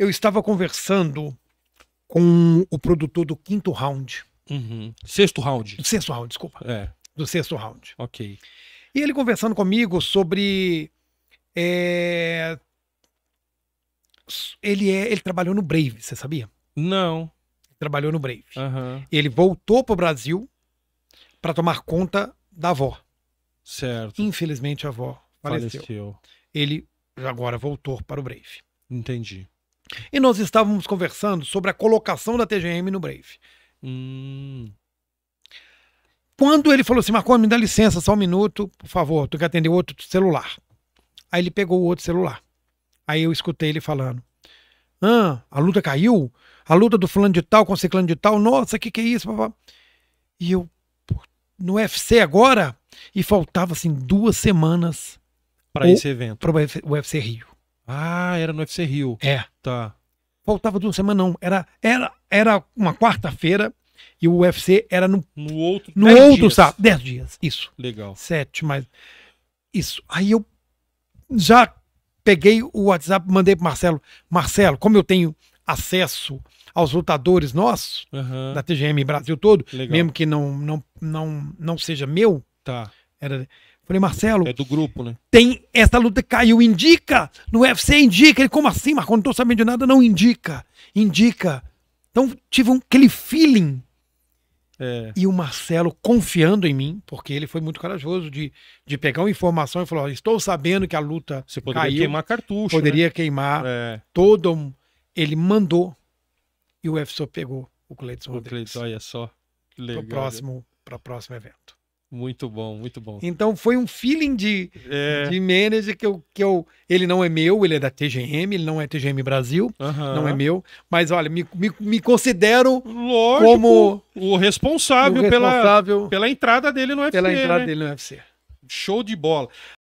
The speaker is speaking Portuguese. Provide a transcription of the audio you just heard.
Eu estava conversando com o produtor do quinto round. Uhum. Sexto round. Do sexto round, desculpa. É. Do sexto round. Ok. E ele conversando comigo sobre. É... Ele, é... ele trabalhou no Brave, você sabia? Não. Trabalhou no Brave. Uhum. Ele voltou para o Brasil para tomar conta da avó. Certo. Infelizmente a avó faleceu. faleceu. Ele agora voltou para o Brave. Entendi. E nós estávamos conversando sobre a colocação da TGM no Brave. Hum. Quando ele falou assim, Marconi, me dá licença, só um minuto, por favor, tu que atender outro celular. Aí ele pegou o outro celular. Aí eu escutei ele falando: Ah, a luta caiu? A luta do fulano de tal com o ciclano de tal? Nossa, que que é isso? E eu, no UFC agora? E faltava assim duas semanas para esse evento. Para o UFC Rio. Ah, era no UFC Rio. É. Tá faltava duas semanas, não. Era, era, era uma quarta-feira e o UFC era no, no outro, no dez outro dias. sábado. Dez dias, isso. Legal. Sete, mais. Isso. Aí eu já peguei o WhatsApp, mandei pro Marcelo. Marcelo, como eu tenho acesso aos lutadores nossos, uhum. da TGM Brasil todo, Legal. mesmo que não, não, não, não seja meu, tá. era Falei, Marcelo. É do grupo, né? Tem essa luta caiu. Indica! No UFC indica. Ele, como assim, quando Não tô sabendo de nada. Não, indica. Indica. Então tive um, aquele feeling. É. E o Marcelo confiando em mim, porque ele foi muito corajoso de, de pegar uma informação e falou: Estou sabendo que a luta. Você poderia caiu, queimar cartucho. Poderia né? queimar é. todo. Um... Ele mandou e o UFC pegou o Cleiton Rodrigues. Cleiton, olha só. Que legal. Pro próximo, pro próximo evento. Muito bom, muito bom. Então foi um feeling de, é. de manager que eu, que eu. Ele não é meu, ele é da TGM, ele não é TGM Brasil, não é meu. Mas olha, me, me, me considero Lógico, como. O responsável, o responsável pela, pela entrada dele no UFC. Pela entrada né? dele no UFC. Show de bola.